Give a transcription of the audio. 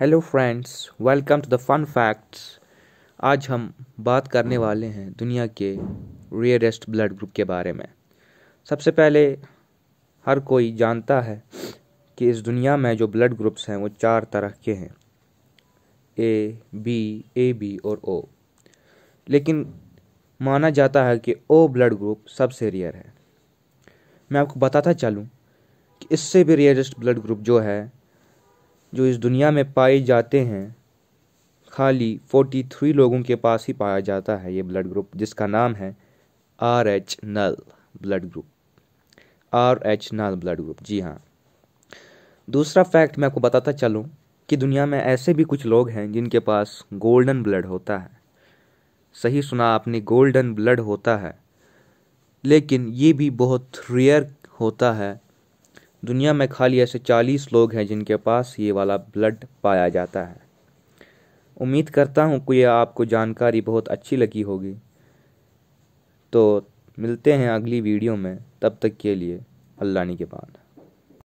hello friends welcome to the fun facts आज हम बात करने वाले हैं दुनिया के रेयरेस्ट ब्लड ग्रुप के बारे में सबसे पहले हर कोई जानता है कि इस दुनिया में जो ब्लड ग्रुप्स हैं वो चार तरह के हैं ए बी ए बी और ओ लेकिन माना जाता है कि ओ ब्लड ग्रुप सबसे रेयर है मैं आपको बताता चलूँ कि इससे भी रेयरेस्ट ब्लड ग्रुप जो है जो इस दुनिया में पाए जाते हैं खाली 43 लोगों के पास ही पाया जाता है ये ब्लड ग्रुप जिसका नाम है R H null blood group R H null blood group जी हाँ दूसरा फैक्ट मैं आपको बताता चलूँ कि दुनिया में ऐसे भी कुछ लोग हैं जिनके पास गोल्डन ब्लड होता है सही सुना आपने गोल्डन ब्लड होता है लेकिन ये भी बहुत रेयर होता है दुनिया में खाली ऐसे चालीस लोग हैं जिनके पास ये वाला ब्लड पाया जाता है उम्मीद करता हूँ कि यह आपको जानकारी बहुत अच्छी लगी होगी तो मिलते हैं अगली वीडियो में तब तक के लिए अल्लाह निगेबान